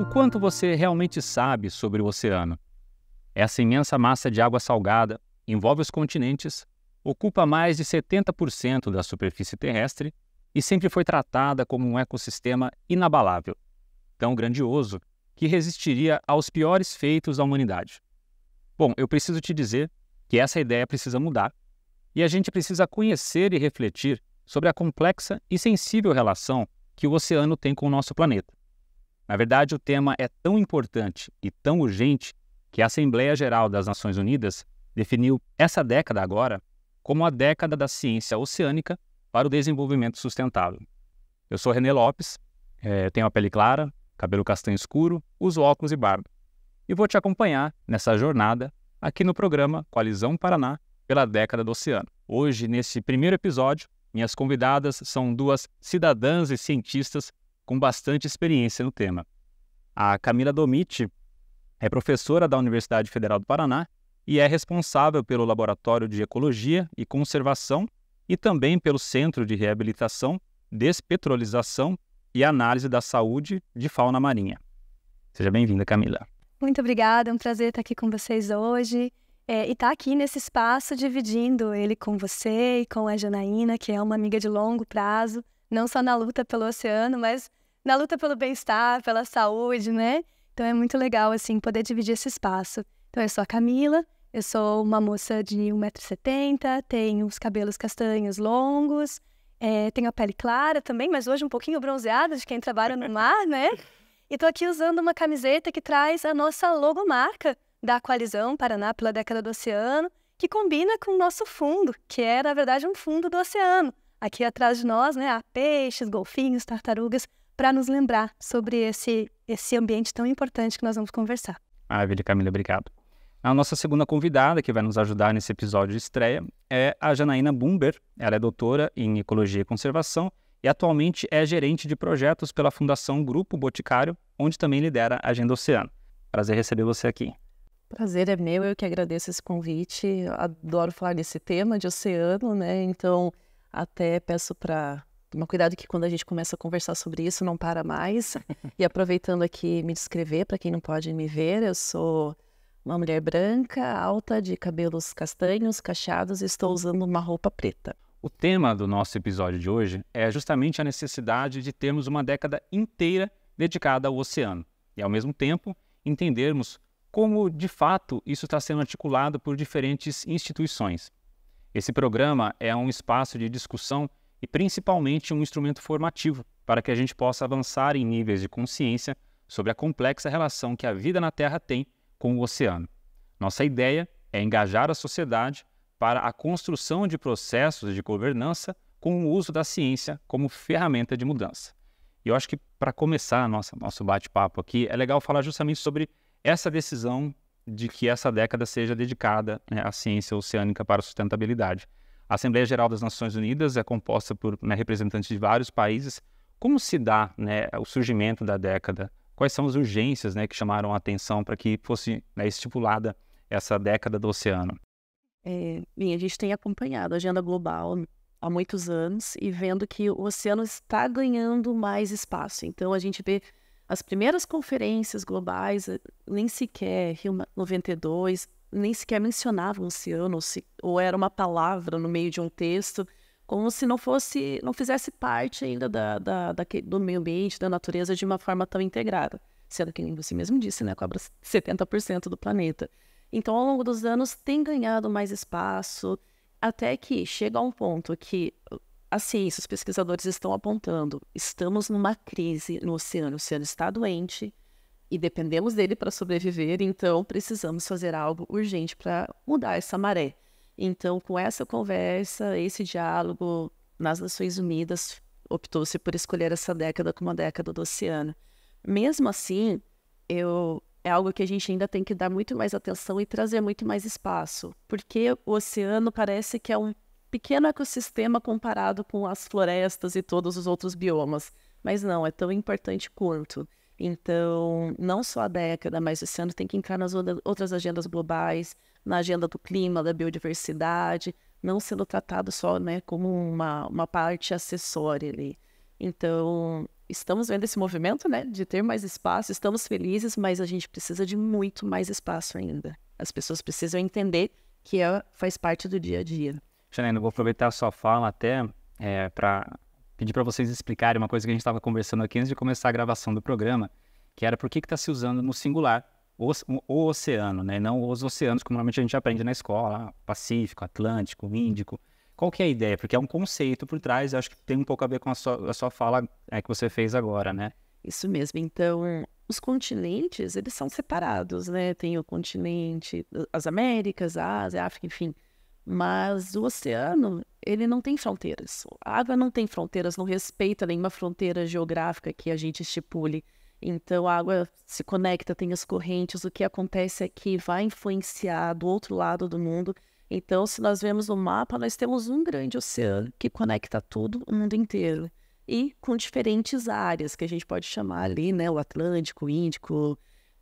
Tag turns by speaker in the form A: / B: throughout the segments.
A: O quanto você realmente sabe sobre o oceano? Essa imensa massa de água salgada envolve os continentes, ocupa mais de 70% da superfície terrestre e sempre foi tratada como um ecossistema inabalável, tão grandioso que resistiria aos piores feitos da humanidade. Bom, eu preciso te dizer que essa ideia precisa mudar e a gente precisa conhecer e refletir sobre a complexa e sensível relação que o oceano tem com o nosso planeta. Na verdade, o tema é tão importante e tão urgente que a Assembleia Geral das Nações Unidas definiu essa década agora como a década da ciência oceânica para o desenvolvimento sustentável. Eu sou René Lopes, é, tenho a pele clara, cabelo castanho escuro, uso óculos e barba. E vou te acompanhar nessa jornada aqui no programa Coalizão Paraná pela década do oceano. Hoje, nesse primeiro episódio, minhas convidadas são duas cidadãs e cientistas com bastante experiência no tema. A Camila Domiti é professora da Universidade Federal do Paraná e é responsável pelo Laboratório de Ecologia e Conservação e também pelo Centro de Reabilitação, Despetrolização e Análise da Saúde de Fauna Marinha. Seja bem-vinda, Camila.
B: Muito obrigada, é um prazer estar aqui com vocês hoje é, e estar tá aqui nesse espaço dividindo ele com você e com a Janaína, que é uma amiga de longo prazo, não só na luta pelo oceano, mas na luta pelo bem-estar, pela saúde, né? Então é muito legal, assim, poder dividir esse espaço. Então eu sou a Camila, eu sou uma moça de 1,70m, tenho os cabelos castanhos longos, é, tenho a pele clara também, mas hoje um pouquinho bronzeada de quem trabalha no mar, né? E tô aqui usando uma camiseta que traz a nossa logomarca da Coalizão Paraná pela década do oceano, que combina com o nosso fundo, que é, na verdade, um fundo do oceano. Aqui atrás de nós, né, há peixes, golfinhos, tartarugas, para nos lembrar sobre esse, esse ambiente tão importante que nós vamos conversar.
A: Maravilha, Camila, obrigado. A nossa segunda convidada, que vai nos ajudar nesse episódio de estreia, é a Janaína Bumber. Ela é doutora em Ecologia e Conservação e atualmente é gerente de projetos pela Fundação Grupo Boticário, onde também lidera a Agenda Oceano. Prazer receber você aqui.
C: Prazer é meu, eu que agradeço esse convite. Adoro falar desse tema de oceano, né? Então, até peço para Toma cuidado que quando a gente começa a conversar sobre isso, não para mais. e aproveitando aqui, me descrever, para quem não pode me ver, eu sou uma mulher branca, alta, de cabelos castanhos, cacheados e estou usando uma roupa preta.
A: O tema do nosso episódio de hoje é justamente a necessidade de termos uma década inteira dedicada ao oceano e, ao mesmo tempo, entendermos como, de fato, isso está sendo articulado por diferentes instituições. Esse programa é um espaço de discussão e principalmente um instrumento formativo para que a gente possa avançar em níveis de consciência sobre a complexa relação que a vida na Terra tem com o oceano. Nossa ideia é engajar a sociedade para a construção de processos de governança com o uso da ciência como ferramenta de mudança. E eu acho que para começar nossa, nosso bate-papo aqui, é legal falar justamente sobre essa decisão de que essa década seja dedicada né, à ciência oceânica para a sustentabilidade. A Assembleia Geral das Nações Unidas é composta por né, representantes de vários países. Como se dá né, o surgimento da década? Quais são as urgências né, que chamaram a atenção para que fosse né, estipulada essa década do oceano?
C: É, bem, a gente tem acompanhado a agenda global há muitos anos e vendo que o oceano está ganhando mais espaço. Então, a gente vê as primeiras conferências globais, eh, nem sequer Rio 92, nem sequer mencionava o ou, se, ou era uma palavra no meio de um texto, como se não fosse, não fizesse parte ainda da, da, da do meio ambiente, da natureza, de uma forma tão integrada. Sendo que, você mesmo disse, né, cobra 70% do planeta. Então, ao longo dos anos, tem ganhado mais espaço, até que chega a um ponto que a ciência, os pesquisadores estão apontando, estamos numa crise no oceano, o oceano está doente, e dependemos dele para sobreviver, então precisamos fazer algo urgente para mudar essa maré. Então, com essa conversa, esse diálogo nas Nações Unidas, optou-se por escolher essa década como a década do oceano. Mesmo assim, eu é algo que a gente ainda tem que dar muito mais atenção e trazer muito mais espaço, porque o oceano parece que é um pequeno ecossistema comparado com as florestas e todos os outros biomas, mas não, é tão importante quanto. Então, não só a década, mas esse ano tem que entrar nas outras agendas globais, na agenda do clima, da biodiversidade, não sendo tratado só né, como uma, uma parte acessória ali. Então, estamos vendo esse movimento né, de ter mais espaço, estamos felizes, mas a gente precisa de muito mais espaço ainda. As pessoas precisam entender que é, faz parte do dia a dia.
A: Janine, vou aproveitar a sua fala até é, para pedir para vocês explicarem uma coisa que a gente estava conversando aqui antes de começar a gravação do programa, que era por que está se usando no singular o, o, oceano, né? Não os oceanos, como normalmente a gente aprende na escola, Pacífico, Atlântico, Índico. Qual que é a ideia? Porque é um conceito por trás, acho que tem um pouco a ver com a sua, a sua fala é, que você fez agora, né?
C: Isso mesmo. Então, os continentes, eles são separados, né? Tem o continente, as Américas, a Ásia, a África, enfim mas o oceano, ele não tem fronteiras. A água não tem fronteiras, não respeita nenhuma fronteira geográfica que a gente estipule. Então a água se conecta, tem as correntes, o que acontece aqui é vai influenciar do outro lado do mundo. Então, se nós vemos o mapa, nós temos um grande oceano que conecta tudo, o mundo inteiro. E com diferentes áreas que a gente pode chamar ali, né? O Atlântico, o Índico,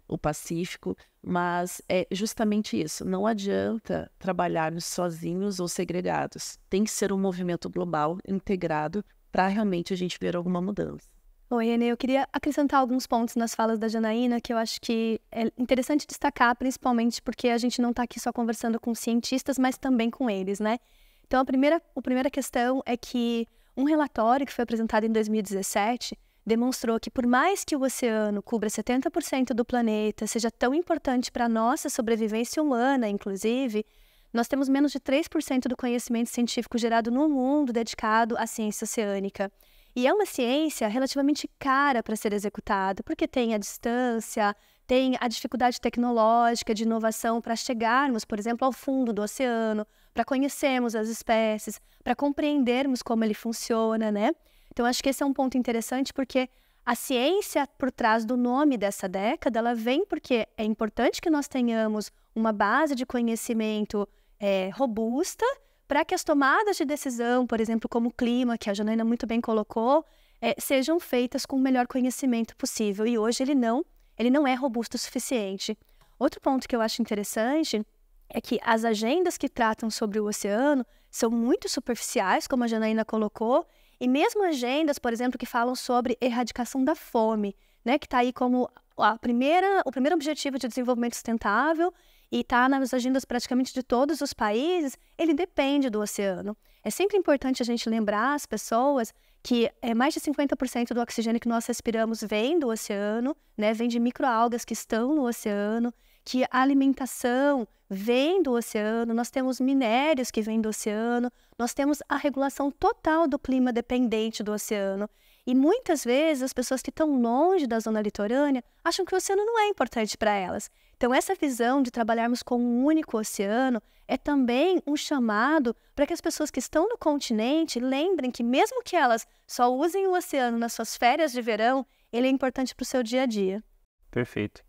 C: o Pacífico, mas é justamente isso. Não adianta trabalharmos sozinhos ou segregados. Tem que ser um movimento global, integrado, para realmente a gente ver alguma mudança.
B: Oi, Renê, eu queria acrescentar alguns pontos nas falas da Janaína que eu acho que é interessante destacar, principalmente porque a gente não está aqui só conversando com cientistas, mas também com eles, né? Então, a primeira, a primeira questão é que um relatório que foi apresentado em 2017 demonstrou que, por mais que o oceano cubra 70% do planeta, seja tão importante para a nossa sobrevivência humana, inclusive, nós temos menos de 3% do conhecimento científico gerado no mundo dedicado à ciência oceânica. E é uma ciência relativamente cara para ser executada, porque tem a distância, tem a dificuldade tecnológica de inovação para chegarmos, por exemplo, ao fundo do oceano, para conhecermos as espécies, para compreendermos como ele funciona, né? Então, acho que esse é um ponto interessante, porque a ciência por trás do nome dessa década, ela vem porque é importante que nós tenhamos uma base de conhecimento é, robusta para que as tomadas de decisão, por exemplo, como o clima, que a Janaina muito bem colocou, é, sejam feitas com o melhor conhecimento possível. E hoje ele não, ele não é robusto o suficiente. Outro ponto que eu acho interessante é que as agendas que tratam sobre o oceano são muito superficiais, como a Janaína colocou, e mesmo agendas, por exemplo, que falam sobre erradicação da fome, né, que está aí como a primeira, o primeiro objetivo de desenvolvimento sustentável e está nas agendas praticamente de todos os países, ele depende do oceano. É sempre importante a gente lembrar as pessoas que é mais de 50% do oxigênio que nós respiramos vem do oceano, né? Vem de microalgas que estão no oceano que a alimentação vem do oceano, nós temos minérios que vêm do oceano, nós temos a regulação total do clima dependente do oceano. E muitas vezes as pessoas que estão longe da zona litorânea acham que o oceano não é importante para elas. Então, essa visão de trabalharmos com um único oceano é também um chamado para que as pessoas que estão no continente lembrem que, mesmo que elas só usem o oceano nas suas férias de verão, ele é importante para o seu dia a dia.
A: Perfeito.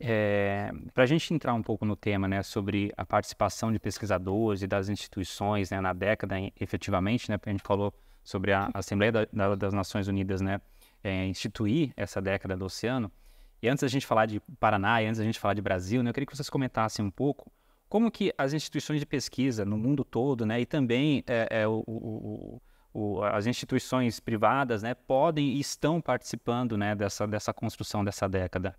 A: É, eh, Para a gente entrar um pouco no tema né, sobre a participação de pesquisadores e das instituições né, na década, efetivamente, né, a gente falou sobre a Assembleia da, da, das Nações Unidas né, é, instituir essa década do oceano. E antes da gente falar de Paraná e antes da gente falar de Brasil, né, eu queria que vocês comentassem um pouco como que as instituições de pesquisa no mundo todo né, e também é, o, o, o, as instituições privadas né, podem e estão participando né, dessa, dessa construção dessa década.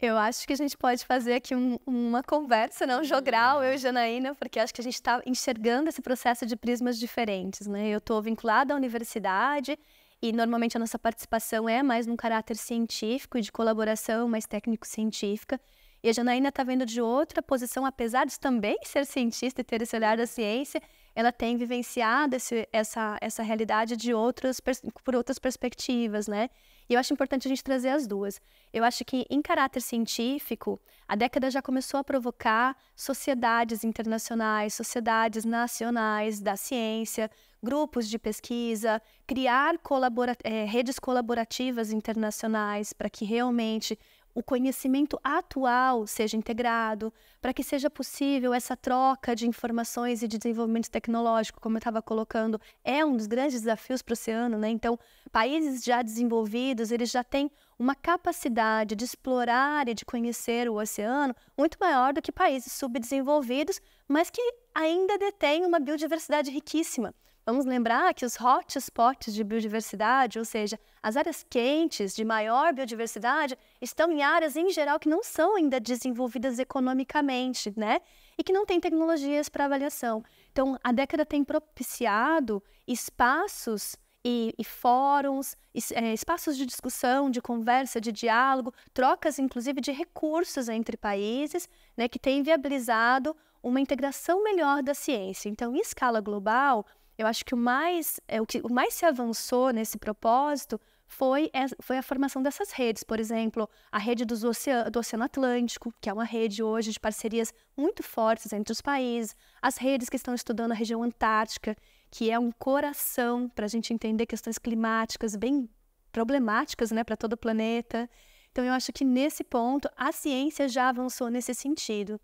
B: Eu acho que a gente pode fazer aqui um, uma conversa, não? Né, jogral, eu e Janaína, porque acho que a gente está enxergando esse processo de prismas diferentes, né? Eu estou vinculada à universidade e normalmente a nossa participação é mais num caráter científico e de colaboração mais técnico-científica. E a Janaína está vendo de outra posição, apesar de também ser cientista e ter esse olhar da ciência, ela tem vivenciado esse, essa, essa realidade de outras, por outras perspectivas, né? E eu acho importante a gente trazer as duas. Eu acho que, em caráter científico, a década já começou a provocar sociedades internacionais, sociedades nacionais da ciência, grupos de pesquisa, criar colabora é, redes colaborativas internacionais para que realmente o conhecimento atual seja integrado, para que seja possível essa troca de informações e de desenvolvimento tecnológico, como eu estava colocando, é um dos grandes desafios para o oceano, né? Então, países já desenvolvidos, eles já têm uma capacidade de explorar e de conhecer o oceano muito maior do que países subdesenvolvidos, mas que ainda detêm uma biodiversidade riquíssima. Vamos lembrar que os hotspots de biodiversidade, ou seja, as áreas quentes de maior biodiversidade, estão em áreas em geral que não são ainda desenvolvidas economicamente, né? E que não têm tecnologias para avaliação. Então, a década tem propiciado espaços e, e, fóruns, é, espaços de discussão, de conversa, de diálogo, trocas, inclusive, de recursos entre países, né, que tem viabilizado uma integração melhor da ciência. Então, em escala global, eu acho que o mais, é, o que o mais se avançou nesse propósito foi, é, foi a formação dessas redes. Por exemplo, a rede dos oceano, do Oceano Atlântico, que é uma rede hoje de parcerias muito fortes entre os países, as redes que estão estudando a região antártica, que é um coração para a gente entender questões climáticas bem problemáticas né, para todo o planeta. Então, eu acho que nesse ponto a ciência já avançou nesse sentido.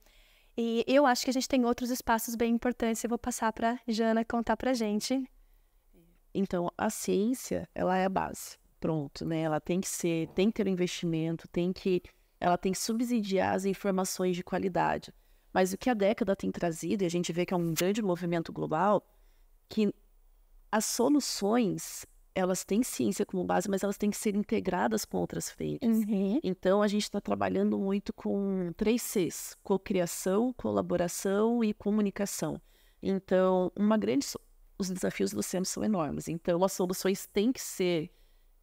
B: E eu acho que a gente tem outros espaços bem importantes. Eu vou passar para Jana contar para gente.
C: Então, a ciência, ela é a base. Pronto, né? Ela tem que ser, tem que ter um investimento, tem que, ela tem que subsidiar as informações de qualidade. Mas o que a década tem trazido, e a gente vê que é um grande movimento global, que as soluções elas têm ciência como base, mas elas têm que ser integradas com outras frentes. Uhum. Então, a gente está trabalhando muito com três Cs: cocriação, colaboração e comunicação. Então, uma grande. Os desafios do Cem são enormes. Então, as soluções têm que ser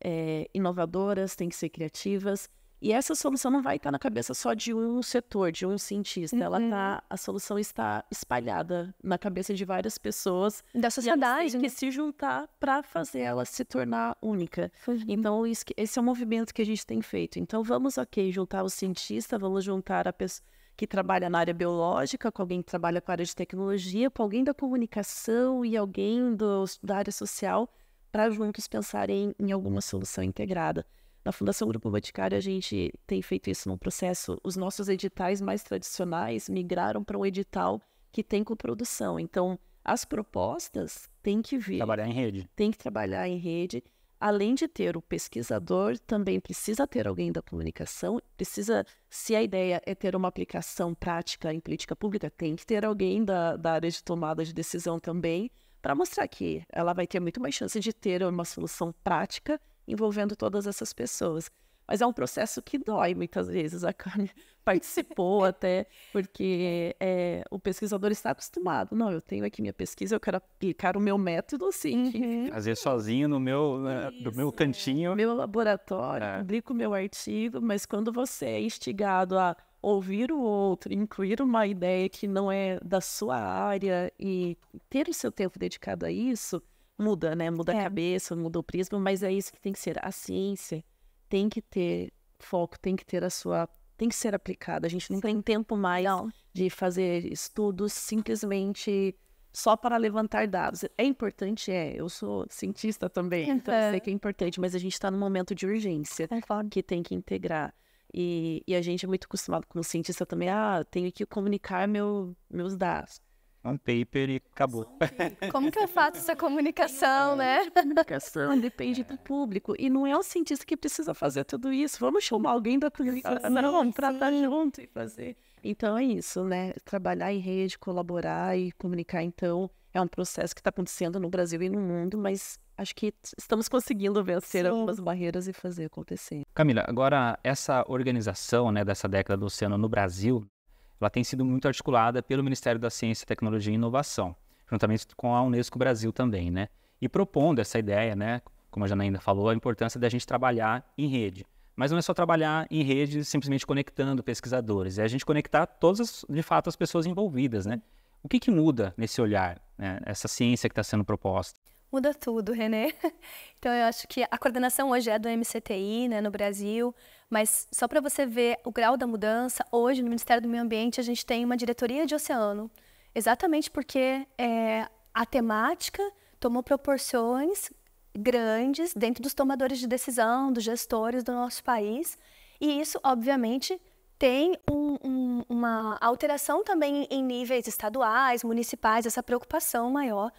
C: é, inovadoras, têm que ser criativas, e essa solução não vai estar na cabeça só de um setor, de um cientista. Uhum. Ela tá, uhum. a solução está espalhada na cabeça de várias pessoas da sociedade que né? se juntar para fazer ela se tornar única. Uhum. Então isso, esse é o movimento que a gente tem feito. Então vamos, ok, juntar o cientista, vamos juntar a pessoa que trabalha na área biológica, com alguém que trabalha com a área de tecnologia, com alguém da comunicação e alguém do, da área social, para juntos pensarem em alguma solução integrada. Na Fundação Grupo Boticário, a gente tem feito isso num processo. Os nossos editais mais tradicionais migraram para um edital que tem coprodução. Então, as propostas têm que vir. Trabalhar em rede. Tem que trabalhar em rede. Além de ter o pesquisador, também precisa ter alguém da comunicação. Precisa, se a ideia é ter uma aplicação prática em política pública, tem que ter alguém da, da área de tomada de decisão também, para mostrar que ela vai ter muito mais chance de ter uma solução prática envolvendo todas essas pessoas. Mas é um processo que dói muitas vezes. A Carmen participou até, porque é, o pesquisador está acostumado. Não, eu tenho aqui minha pesquisa, eu quero aplicar o meu método sim. Uhum.
A: Fazer sozinho no meu, né, Isso, no meu cantinho. Meu laboratório, é.
C: publico meu artigo, mas quando você é instigado a ouvir o outro, incluir uma ideia que não é da sua área e ter o seu tempo dedicado a isso, muda, né? Muda é. a cabeça, muda o prisma, mas é isso que tem que ser. A ciência tem que ter foco, tem que ter a sua. tem que ser aplicada. A gente não Sim. tem tempo mais não. de fazer estudos simplesmente só para levantar dados. É importante, é. Eu sou cientista também, então é. sei que é importante, mas a gente está num momento de urgência é. que tem que integrar. E, e, a gente é muito acostumado como cientista também, ah, tenho que
A: comunicar
C: meu, meus dados
A: um paper e acabou.
C: Como que eu faço essa comunicação, né? Comunicação depende do público. E não é o cientista que precisa fazer tudo isso. Vamos chamar alguém da comunicação, não, tratar junto e fazer. Então é isso, né? Trabalhar em rede, colaborar e comunicar, então, é um processo que está acontecendo no Brasil e no mundo, mas acho que estamos conseguindo vencer Sim. algumas barreiras e fazer acontecer.
A: Camila, agora essa organização né, dessa década do oceano no Brasil, ela tem sido muito articulada pelo Ministério da Ciência, Tecnologia e Inovação, juntamente com a Unesco Brasil também, né? E propondo essa ideia, né, como a Janaína falou, a importância da gente trabalhar em rede. Mas não é só trabalhar em rede simplesmente conectando pesquisadores, é a gente conectar todas, de fato, as pessoas envolvidas, né? O que, que muda nesse olhar, né? essa ciência que está sendo proposta?
B: Muda tudo, Renê. Então, eu acho que a coordenação hoje é do MCTI, né, no Brasil, mas só para você ver o grau da mudança, hoje no Ministério do Meio Ambiente a gente tem uma diretoria de oceano, exatamente porque é, a temática tomou proporções grandes dentro dos tomadores de decisão, dos gestores do nosso país, e isso, obviamente, tem um, um, uma alteração também em níveis estaduais, municipais, essa preocupação maior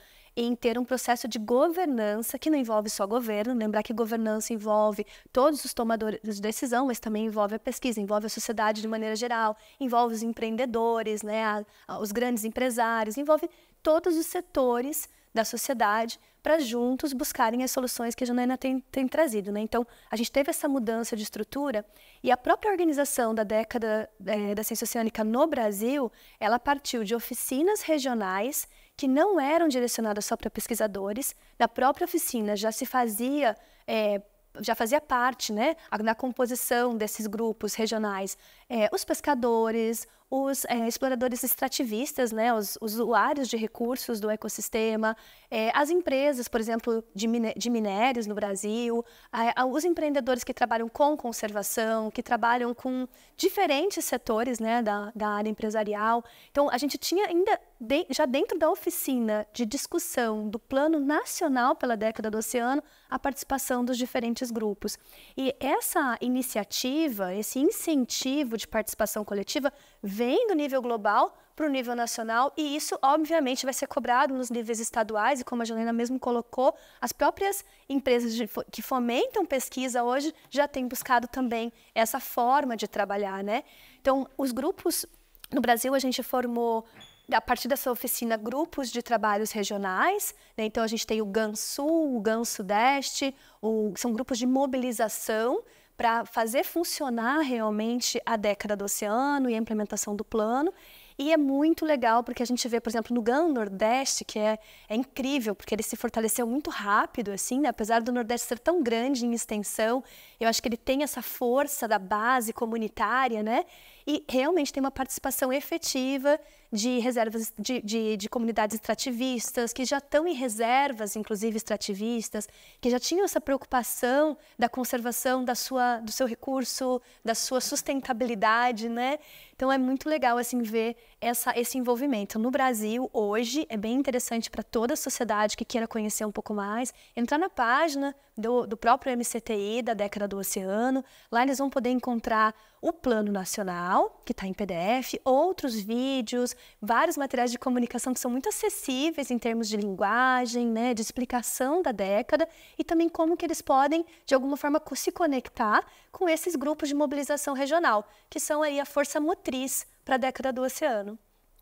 B: em ter um processo de governança que não envolve só governo, lembrar que governança envolve todos os tomadores de decisão, mas também envolve a pesquisa, envolve a sociedade de maneira geral, envolve os empreendedores, né, a, a, os grandes empresários, envolve todos os setores da sociedade para juntos buscarem as soluções que a Janaina tem, tem, trazido. Né? Então, a gente teve essa mudança de estrutura e a própria organização da década é, da ciência oceânica no Brasil, ela partiu de oficinas regionais que não eram direcionadas só para pesquisadores. Na própria oficina já se fazia é, já fazia parte, né, na composição desses grupos regionais, é, os pescadores, os é, exploradores extrativistas, né, os, os, usuários de recursos do ecossistema, é, as empresas, por exemplo, de, de minérios no Brasil, a, a, os empreendedores que trabalham com conservação, que trabalham com diferentes setores né, da, da área empresarial. Então, a gente tinha ainda, de, já dentro da oficina de discussão do Plano Nacional pela Década do Oceano, a participação dos diferentes grupos. E essa iniciativa, esse incentivo de participação coletiva vem do nível global para o nível nacional e isso, obviamente, vai ser cobrado nos níveis estaduais e, como a Juliana mesmo colocou, as próprias empresas de, que fomentam pesquisa hoje já têm buscado também essa forma de trabalhar, né? Então, os grupos no Brasil a gente formou a partir dessa oficina grupos de trabalhos regionais, né? então a gente tem o GAN Sul, o GAN Sudeste, o, são grupos de mobilização para fazer funcionar realmente a década do oceano e a implementação do plano. E é muito legal porque a gente vê, por exemplo, no GAN Nordeste, que é, é incrível, porque ele se fortaleceu muito rápido, assim, né? apesar do Nordeste ser tão grande em extensão, eu acho que ele tem essa força da base comunitária, né? E realmente tem uma participação efetiva de reservas de, de, de, comunidades extrativistas, que já estão em reservas, inclusive extrativistas, que já tinham essa preocupação da conservação da sua, do seu recurso, da sua sustentabilidade, né? Então é muito legal assim ver essa, esse envolvimento. No Brasil, hoje, é bem interessante para toda a sociedade que queira conhecer um pouco mais, entrar na página do, do próprio MCTI, da década do oceano. Lá eles vão poder encontrar o Plano Nacional, que está em PDF, outros vídeos, vários materiais de comunicação que são muito acessíveis em termos de linguagem, né, de explicação da década e também como que eles podem, de alguma forma, se conectar com esses grupos de mobilização regional, que são aí a força motriz para a década do oceano.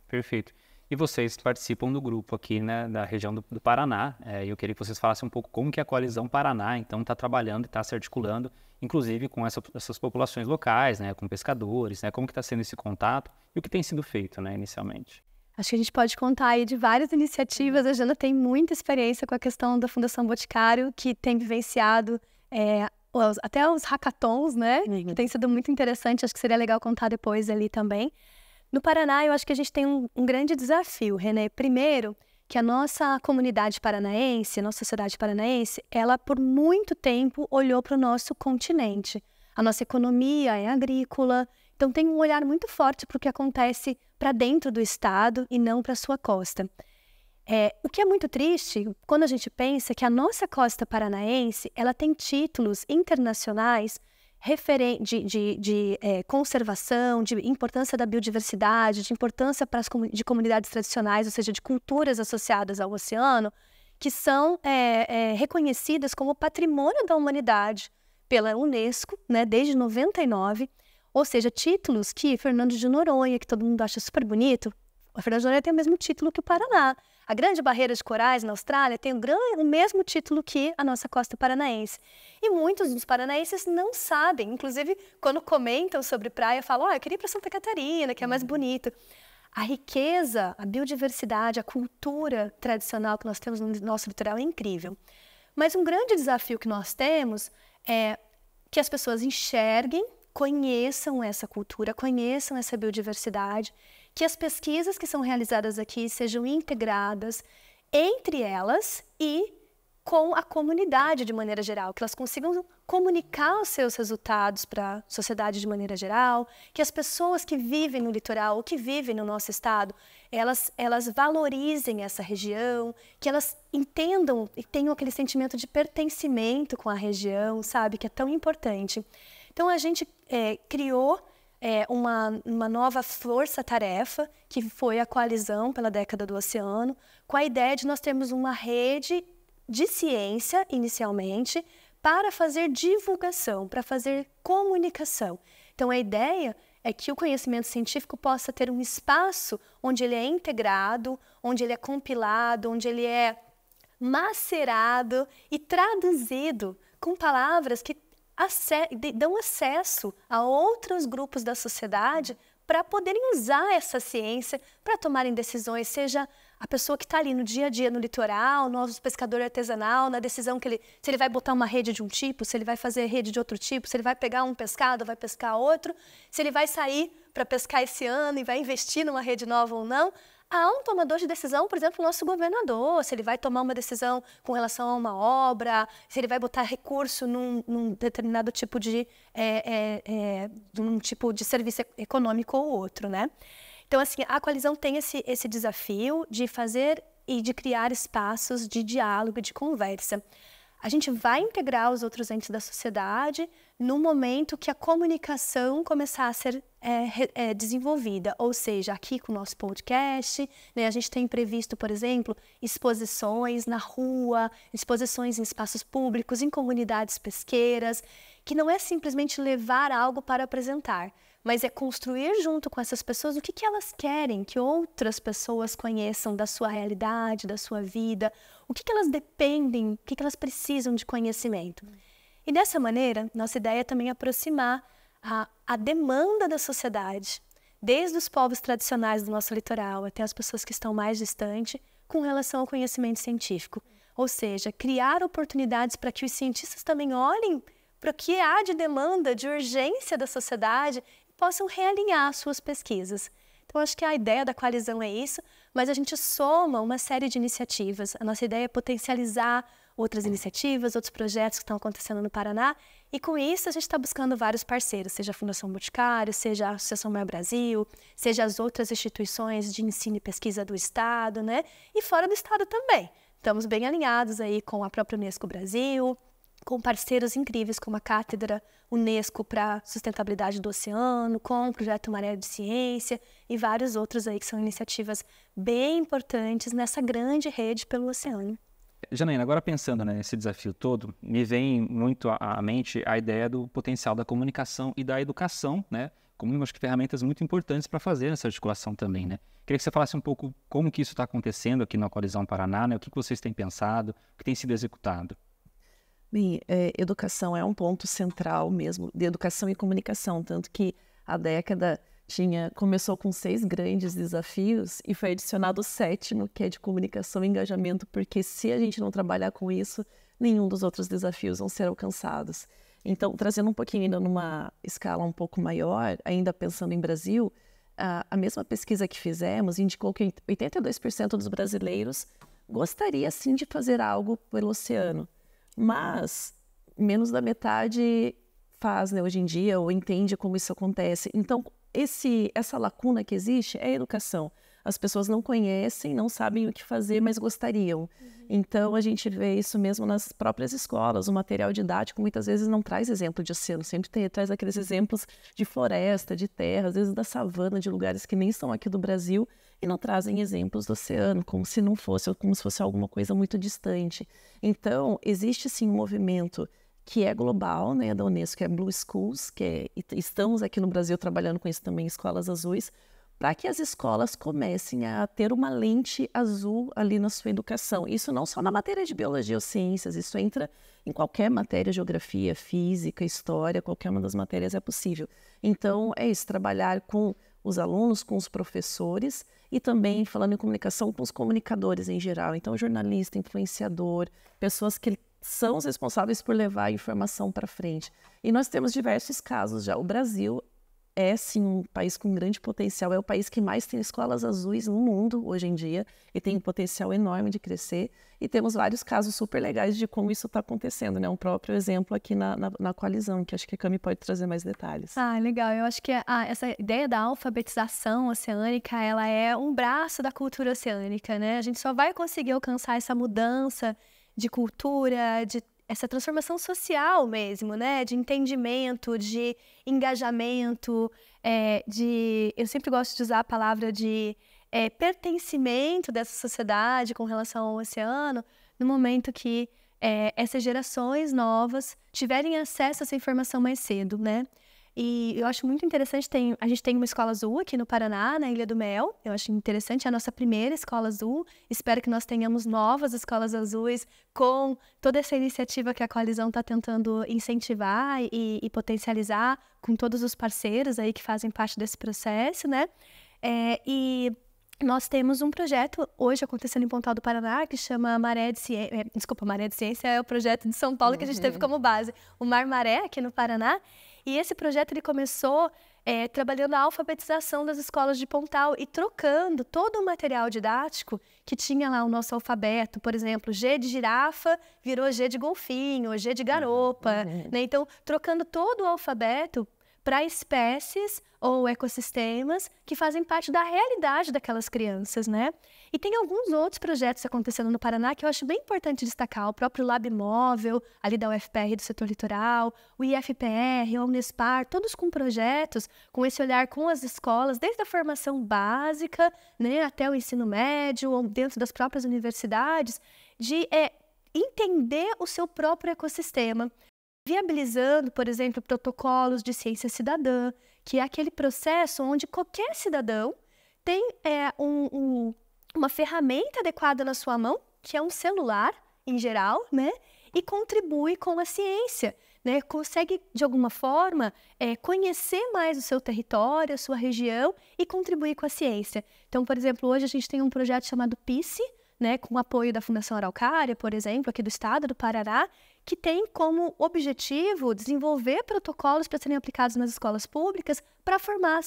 A: Perfeito. E vocês participam do grupo aqui né, da região do, do Paraná. É, eu queria que vocês falassem um pouco como que é a coalizão Paraná então está trabalhando e está se articulando, inclusive com essa, essas populações locais, né, com pescadores, né, como que está sendo esse contato e o que tem sido feito, né, inicialmente.
B: Acho que a gente pode contar aí de várias iniciativas. A Jana tem muita experiência com a questão da Fundação Boticário, que tem vivenciado é, até os hackathons, né? Uhum. Que tem sido muito interessante. Acho que seria legal contar depois ali também. No Paraná, eu acho que a gente tem um, um grande desafio, René. Primeiro, que a nossa comunidade paranaense, a nossa sociedade paranaense, ela por muito tempo olhou para o nosso continente. A nossa economia é agrícola, então tem um olhar muito forte para o que acontece para dentro do estado e não para sua costa. É, o que é muito triste quando a gente pensa é que a nossa costa paranaense ela tem títulos internacionais de, de, de é, conservação, de importância da biodiversidade, de importância para as de comunidades tradicionais, ou seja, de culturas associadas ao oceano, que são é, é, reconhecidas como patrimônio da humanidade pela Unesco, né, desde 99, ou seja, títulos que Fernando de Noronha, que todo mundo acha super bonito, o Fernando de Noronha tem o mesmo título que o Paraná, a Grande Barreira de Corais na Austrália tem o, grande, o mesmo título que a nossa costa paranaense. E muitos dos paranaenses não sabem, inclusive quando comentam sobre praia, falam: "Ah, eu queria ir para Santa Catarina, que é mais uhum. bonito". A riqueza, a biodiversidade, a cultura tradicional que nós temos no nosso litoral é incrível. Mas um grande desafio que nós temos é que as pessoas enxerguem, conheçam essa cultura, conheçam essa biodiversidade que as pesquisas que são realizadas aqui sejam integradas entre elas e com a comunidade de maneira geral, que elas consigam comunicar os seus resultados para a sociedade de maneira geral, que as pessoas que vivem no litoral ou que vivem no nosso estado, elas, elas valorizem essa região, que elas entendam e tenham aquele sentimento de pertencimento com a região, sabe, que é tão importante. Então a gente é, criou é, uma, uma nova força-tarefa, que foi a coalizão pela década do oceano, com a ideia de nós termos uma rede de ciência, inicialmente, para fazer divulgação, para fazer comunicação. Então, a ideia é que o conhecimento científico possa ter um espaço onde ele é integrado, onde ele é compilado, onde ele é macerado e traduzido com palavras que dão acesso a outros grupos da sociedade para poderem usar essa ciência para tomarem decisões, seja a pessoa que está ali no dia a dia no litoral, novos pescador artesanal, na decisão que ele, se ele vai botar uma rede de um tipo, se ele vai fazer rede de outro tipo, se ele vai pegar um pescado, vai pescar outro, se ele vai sair para pescar esse ano e vai investir numa rede nova ou não, Há um tomador de decisão, por exemplo, o nosso governador, se ele vai tomar uma decisão com relação a uma obra, se ele vai botar recurso num, num determinado tipo de, é, é, é tipo de serviço econômico ou outro, né? Então, assim, a coalizão tem esse, esse desafio de fazer e de criar espaços de diálogo, de conversa a gente vai integrar os outros entes da sociedade no momento que a comunicação começar a ser é, é, desenvolvida. Ou seja, aqui com o nosso podcast, né, a gente tem previsto, por exemplo, exposições na rua, exposições em espaços públicos, em comunidades pesqueiras, que não é simplesmente levar algo para apresentar, mas é construir junto com essas pessoas o que, que elas querem que outras pessoas conheçam da sua realidade, da sua vida, o que, que elas dependem, o que, que elas precisam de conhecimento. E dessa maneira, nossa ideia é também aproximar a, a demanda da sociedade, desde os povos tradicionais do nosso litoral até as pessoas que estão mais distantes, com relação ao conhecimento científico. Ou seja, criar oportunidades para que os cientistas também olhem para o que há de demanda, de urgência da sociedade possam realinhar suas pesquisas. Então, acho que a ideia da coalizão é isso, mas a gente soma uma série de iniciativas. A nossa ideia é potencializar outras iniciativas, outros projetos que estão acontecendo no Paraná, e com isso a gente está buscando vários parceiros, seja a Fundação Boticário, seja a Associação Maior Brasil, seja as outras instituições de ensino e pesquisa do Estado, né? E fora do Estado também. Estamos bem alinhados aí com a própria Unesco Brasil, com parceiros incríveis como a Cátedra Unesco para Sustentabilidade do Oceano, com o Projeto Maré de Ciência e vários outros aí que são iniciativas bem importantes nessa grande rede pelo oceano.
A: Janaína, agora pensando né, nesse desafio todo, me vem muito à mente a ideia do potencial da comunicação e da educação, né? Como acho que ferramentas muito importantes para fazer essa articulação também, né? Queria que você falasse um pouco como que isso está acontecendo aqui na Coalizão Paraná, né? O que, que vocês têm pensado, o que tem sido executado.
C: Bem, é, educação é um ponto central mesmo, de educação e comunicação, tanto que a década tinha começou com seis grandes desafios e foi adicionado o sétimo, que é de comunicação e engajamento, porque se a gente não trabalhar com isso, nenhum dos outros desafios vão ser alcançados. Então, trazendo um pouquinho ainda numa escala um pouco maior, ainda pensando em Brasil, a, a mesma pesquisa que fizemos indicou que 82% dos brasileiros gostaria sim de fazer algo pelo oceano. Mas menos da metade faz, né, hoje em dia, ou entende como isso acontece. Então, esse, essa lacuna que existe é a educação. As pessoas não conhecem, não sabem o que fazer, mas gostariam. Uhum. Então, a gente vê isso mesmo nas próprias escolas. O material didático muitas vezes não traz exemplo de oceano, sempre tem, traz aqueles uhum. exemplos de floresta, de terra, às vezes da savana, de lugares que nem são aqui do Brasil, e não trazem exemplos do oceano, como se não fosse, ou como se fosse alguma coisa muito distante. Então, existe sim um movimento que é global, né, da Unesco, que é Blue Schools, que é, estamos aqui no Brasil trabalhando com isso também, escolas azuis, para que as escolas comecem a ter uma lente azul ali na sua educação. Isso não só na matéria de biologia ou ciências, isso entra em qualquer matéria, geografia, física, história, qualquer uma das matérias é possível. Então, é isso, trabalhar com os alunos, com os professores e também uhum. falando em comunicação com os comunicadores em geral. Então, jornalista, influenciador, pessoas que são os responsáveis por levar a informação para frente. E nós temos diversos casos já. O Brasil é sim um país com grande potencial, é o país que mais tem escolas azuis no mundo hoje em dia e tem um potencial enorme de crescer. E temos vários casos super legais de como isso está acontecendo, né? Um próprio exemplo aqui na, na, na, coalizão, que acho que a Cami pode trazer mais detalhes.
B: Ah, legal. Eu acho que a, essa ideia da alfabetização oceânica, ela é um braço da cultura oceânica, né? A gente só vai conseguir alcançar essa mudança de cultura, de essa transformação social mesmo, né? De entendimento, de engajamento, é, de. Eu sempre gosto de usar a palavra de é, pertencimento dessa sociedade com relação ao oceano, no momento que é, essas gerações novas tiverem acesso a essa informação mais cedo, né? E eu acho muito interessante, tem, a gente tem uma escola azul aqui no Paraná, na Ilha do Mel. Eu acho interessante, é a nossa primeira escola azul. Espero que nós tenhamos novas escolas azuis com toda essa iniciativa que a coalizão está tentando incentivar e, e, potencializar com todos os parceiros aí que fazem parte desse processo, né? É, e nós temos um projeto hoje acontecendo em Pontal do Paraná que chama Maré de Ciência. É, desculpa, Maré de Ciência é o projeto de São Paulo uhum. que a gente teve uhum. como base. O Mar Maré, aqui no Paraná. E esse projeto ele começou é, trabalhando a alfabetização das escolas de Pontal e trocando todo o material didático que tinha lá o nosso alfabeto, por exemplo, G de girafa virou G de golfinho, G de uhum, garopa, uhum. né? Então, trocando todo o alfabeto para espécies ou ecossistemas que fazem parte da realidade daquelas crianças, né? E tem alguns outros projetos acontecendo no Paraná que eu acho bem importante destacar, o próprio Lab Móvel, ali da UFPR do setor litoral, o IFPR, o Unespar, todos com projetos com esse olhar com as escolas, desde a formação básica, né, até o ensino médio ou dentro das próprias universidades, de é, entender o seu próprio ecossistema viabilizando, por exemplo, protocolos de ciência cidadã, que é aquele processo onde qualquer cidadão tem é, um, um, uma ferramenta adequada na sua mão, que é um celular, em geral, né? E contribui com a ciência, né? Consegue, de alguma forma, é, conhecer mais o seu território, a sua região e contribuir com a ciência. Então, por exemplo, hoje a gente tem um projeto chamado PICE, né, com o apoio da Fundação Araucária, por exemplo, aqui do estado do Parará, que tem como objetivo desenvolver protocolos para serem aplicados nas escolas públicas para formar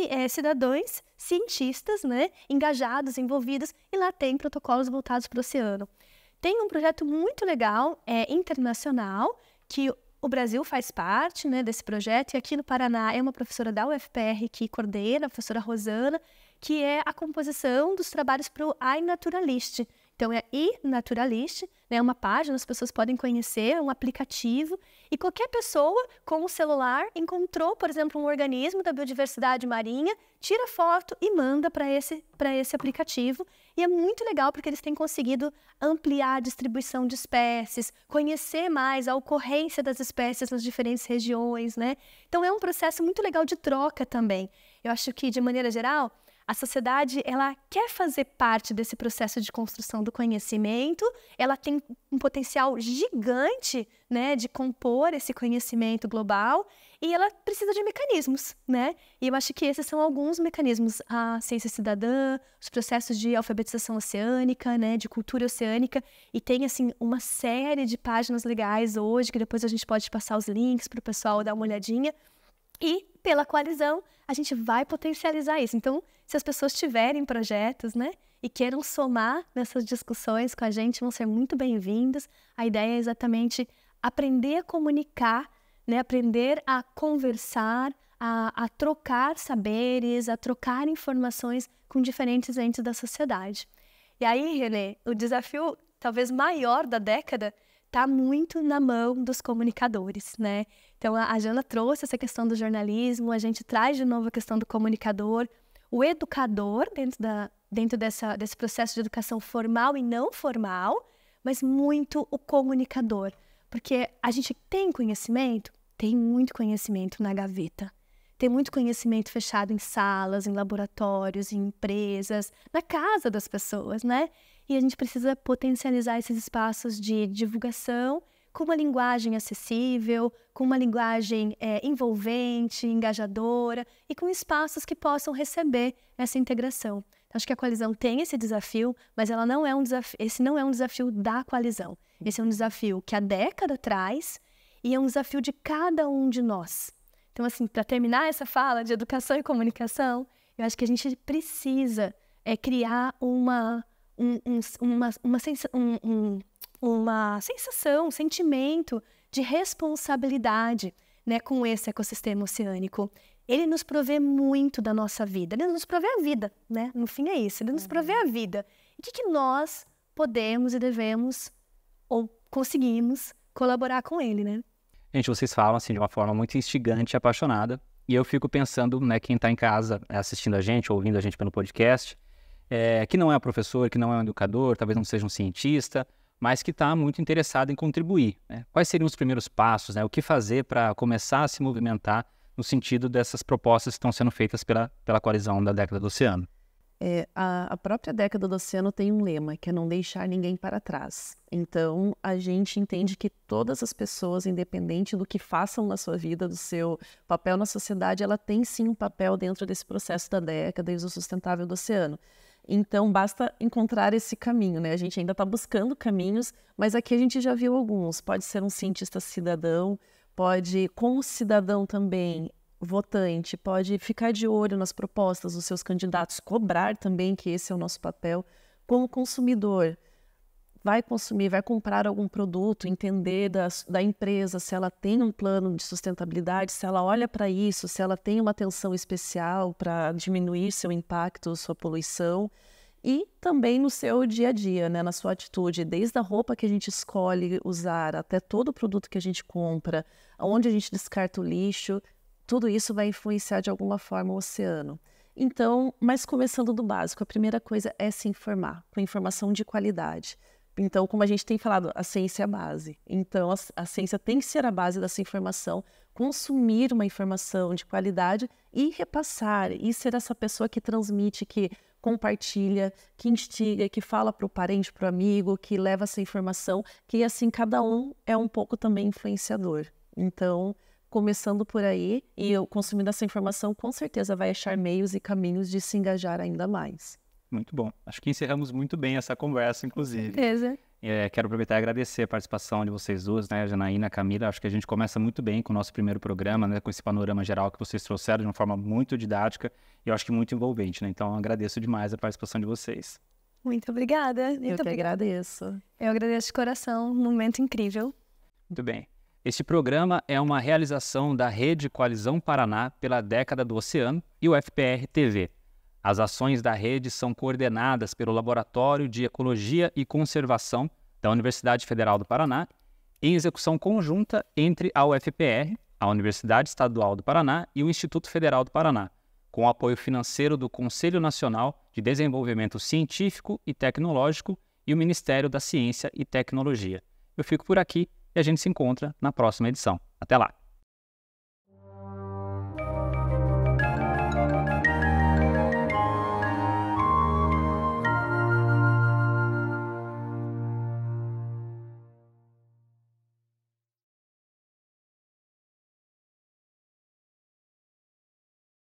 B: eh, cidadãos, cientistas, né, engajados, envolvidos, e lá tem protocolos voltados para o oceano. Tem um projeto muito legal, é, internacional, que o Brasil faz parte né, desse projeto e aqui no Paraná é uma professora da UFPR que coordena, a professora Rosana, que é a composição dos trabalhos para o iNaturalist. Então, é iNaturalist, né, uma página, as pessoas podem conhecer, é um aplicativo. E qualquer pessoa com o um celular encontrou, por exemplo, um organismo da biodiversidade marinha, tira foto e manda para esse, esse aplicativo. E é muito legal porque eles têm conseguido ampliar a distribuição de espécies, conhecer mais a ocorrência das espécies nas diferentes regiões. Né? Então, é um processo muito legal de troca também. Eu acho que, de maneira geral, a sociedade, ela quer fazer parte desse processo de construção do conhecimento, ela tem um potencial gigante, né, de compor esse conhecimento global e ela precisa de mecanismos, né? E eu acho que esses são alguns mecanismos, a ciência cidadã, os processos de alfabetização oceânica, né, de cultura oceânica, e tem, assim, uma série de páginas legais hoje, que depois a gente pode passar os links para o pessoal dar uma olhadinha, e pela coalizão, a gente vai potencializar isso. Então, se as pessoas tiverem projetos, né, e queiram somar nessas discussões com a gente, vão ser muito bem-vindos. A ideia é exatamente aprender a comunicar, né, aprender a conversar, a, a trocar saberes, a trocar informações com diferentes entes da sociedade. E aí, Renê, o desafio talvez maior da década está muito na mão dos comunicadores, né? Então, a Jana trouxe essa questão do jornalismo, a gente traz de novo a questão do comunicador, o educador dentro, da, dentro dessa, desse processo de educação formal e não formal, mas muito o comunicador. Porque a gente tem conhecimento? Tem muito conhecimento na gaveta. Tem muito conhecimento fechado em salas, em laboratórios, em empresas, na casa das pessoas, né? E a gente precisa potencializar esses espaços de divulgação com uma linguagem acessível, com uma linguagem é, envolvente, engajadora e com espaços que possam receber essa integração. Então, acho que a coalizão tem esse desafio, mas ela não é um desafio, esse não é um desafio da coalizão. Esse é um desafio que a década traz e é um desafio de cada um de nós. Então, assim, para terminar essa fala de educação e comunicação, eu acho que a gente precisa é, criar uma, um, um, uma, uma, um, uma sensação, um sentimento de responsabilidade né, com esse ecossistema oceânico. Ele nos provê muito da nossa vida, ele nos provê a vida, né? No fim é isso, ele nos provê uhum. a vida. E o que, que nós podemos e devemos ou conseguimos colaborar com ele, né?
A: Gente, vocês falam assim de uma forma muito instigante e apaixonada. E eu fico pensando, né, quem está em casa assistindo a gente, ouvindo a gente pelo podcast, é, que não é um professor, que não é um educador, talvez não seja um cientista, mas que está muito interessado em contribuir. Né? Quais seriam os primeiros passos? Né? O que fazer para começar a se movimentar no sentido dessas propostas que estão sendo feitas pela, pela coalizão da década do oceano?
C: É, a, a, própria década do oceano tem um lema, que é não deixar ninguém para trás. Então, a gente entende que todas as pessoas, independente do que façam na sua vida, do seu papel na sociedade, ela tem sim um papel dentro desse processo da década e do sustentável do oceano. Então, basta encontrar esse caminho, né? A gente ainda está buscando caminhos, mas aqui a gente já viu alguns. Pode ser um cientista cidadão, pode, o cidadão também, votante, pode ficar de olho nas propostas dos seus candidatos, cobrar também, que esse é o nosso papel, como consumidor vai consumir, vai comprar algum produto, entender da, da empresa se ela tem um plano de sustentabilidade, se ela olha para isso, se ela tem uma atenção especial para diminuir seu impacto, sua poluição. E também no seu dia a dia, né, na sua atitude, desde a roupa que a gente escolhe usar até todo o produto que a gente compra, onde a gente descarta o lixo, tudo isso vai influenciar de alguma forma o oceano. Então, mas começando do básico, a primeira coisa é se informar, com informação de qualidade. Então, como a gente tem falado, a ciência é a base. Então, a, a ciência tem que ser a base dessa informação, consumir uma informação de qualidade e repassar, e ser essa pessoa que transmite, que compartilha, que instiga, que fala para o parente, para o amigo, que leva essa informação, que assim cada um é um pouco também influenciador. Então, começando por aí e eu consumindo essa informação, com certeza vai achar meios e caminhos de se engajar ainda mais.
A: Muito bom. Acho que encerramos muito bem essa conversa, inclusive. Com certeza. É, quero aproveitar e agradecer a participação de vocês duas, né, Janaína, Camila. Acho que a gente começa muito bem com o nosso primeiro programa, né, com esse panorama geral que vocês trouxeram de uma forma muito didática e eu acho que muito envolvente, né? Então agradeço demais a participação de vocês.
B: Muito obrigada. Muito eu muito que agradeço. Eu agradeço de coração, um momento incrível.
A: Muito bem. Este programa é uma realização da Rede Coalizão Paraná pela década do Oceano e o FPR TV. As ações da rede são coordenadas pelo Laboratório de Ecologia e Conservação da Universidade Federal do Paraná, em execução conjunta entre a UFPR, a Universidade Estadual do Paraná e o Instituto Federal do Paraná, com apoio financeiro do Conselho Nacional de Desenvolvimento Científico e Tecnológico e o Ministério da Ciência e Tecnologia. Eu fico por aqui e a gente se encontra na próxima edição. Até lá!